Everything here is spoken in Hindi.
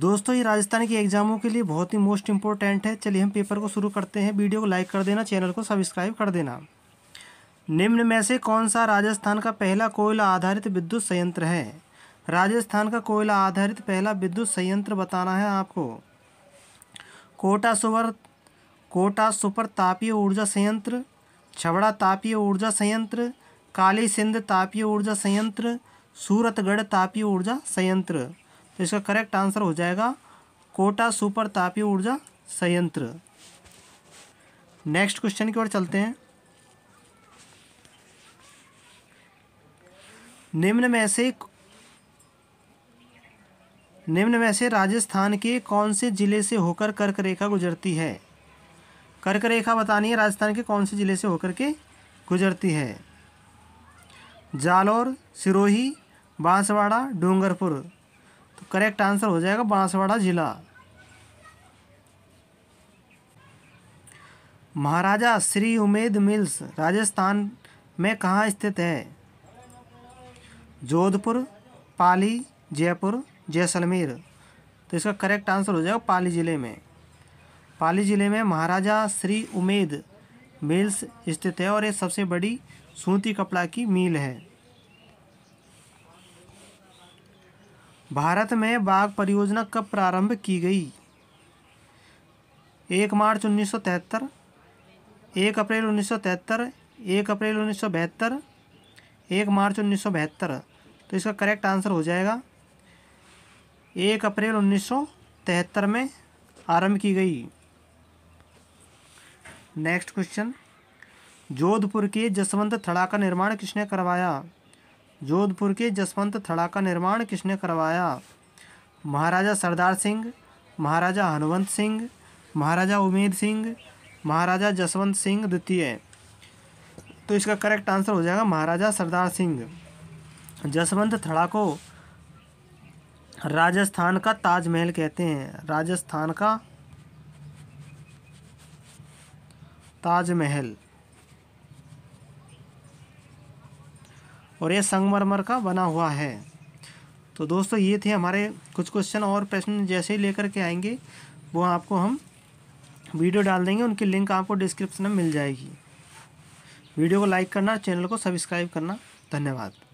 दोस्तों ये राजस्थान के एग्जामों के लिए बहुत ही मोस्ट इंपॉर्टेंट है चलिए हम पेपर को शुरू करते हैं वीडियो को लाइक कर देना चैनल को सब्सक्राइब कर देना निम्न में से कौन सा राजस्थान का पहला कोयला आधारित विद्युत संयंत्र है राजस्थान का कोयला आधारित पहला विद्युत संयंत्र बताना है आपको कोटा सुवर कोटा सुपर तापीय ऊर्जा संयंत्र छबड़ा तापीय ऊर्जा संयंत्र काली सिंध तापीय ऊर्जा संयंत्र सूरतगढ़ तापीय ऊर्जा संयंत्र तो इसका करेक्ट आंसर हो जाएगा कोटा सुपर तापीय ऊर्जा संयंत्र नेक्स्ट क्वेश्चन की ओर चलते हैं निम्न में से निम्न में से राजस्थान के कौन से जिले से होकर कर्क रेखा गुजरती है कर्क रेखा बतानी है राजस्थान के कौन से जिले से होकर के गुजरती है जालौर सिरोही बांसवाड़ा डूंगरपुर तो करेक्ट आंसर हो जाएगा बांसवाड़ा जिला महाराजा श्री उमेद मिल्स राजस्थान में कहाँ स्थित है जोधपुर पाली जयपुर जैसलमेर तो इसका करेक्ट आंसर हो जाएगा पाली ज़िले में पाली ज़िले में महाराजा श्री उमेद मिल्स स्थित है और ये सबसे बड़ी सूती कपड़ा की मिल है भारत में बाघ परियोजना कब प्रारंभ की गई एक मार्च उन्नीस सौ तिहत्तर एक अप्रैल उन्नीस सौ तिहत्तर एक अप्रैल उन्नीस सौ बहत्तर एक मार्च उन्नीस सौ बहत्तर तो इसका करेक्ट आंसर हो जाएगा एक अप्रैल उन्नीस सौ तिहत्तर में आरंभ की गई नेक्स्ट क्वेश्चन जोधपुर के जसवंत थड़ा का निर्माण किसने करवाया जोधपुर के जसवंत थड़ा का निर्माण किसने करवाया महाराजा सरदार सिंह महाराजा हनुवंत सिंह महाराजा उमेद सिंह महाराजा जसवंत सिंह द्वितीय तो इसका करेक्ट आंसर हो जाएगा महाराजा सरदार सिंह जसवंत थड़ा को राजस्थान का ताजमहल कहते हैं राजस्थान का ताजमहल और ये संगमरमर का बना हुआ है तो दोस्तों ये थे हमारे कुछ क्वेश्चन और प्रश्न जैसे ही लेकर के आएंगे वो आपको हम वीडियो डाल देंगे उनकी लिंक आपको डिस्क्रिप्शन में मिल जाएगी वीडियो को लाइक करना चैनल को सब्सक्राइब करना धन्यवाद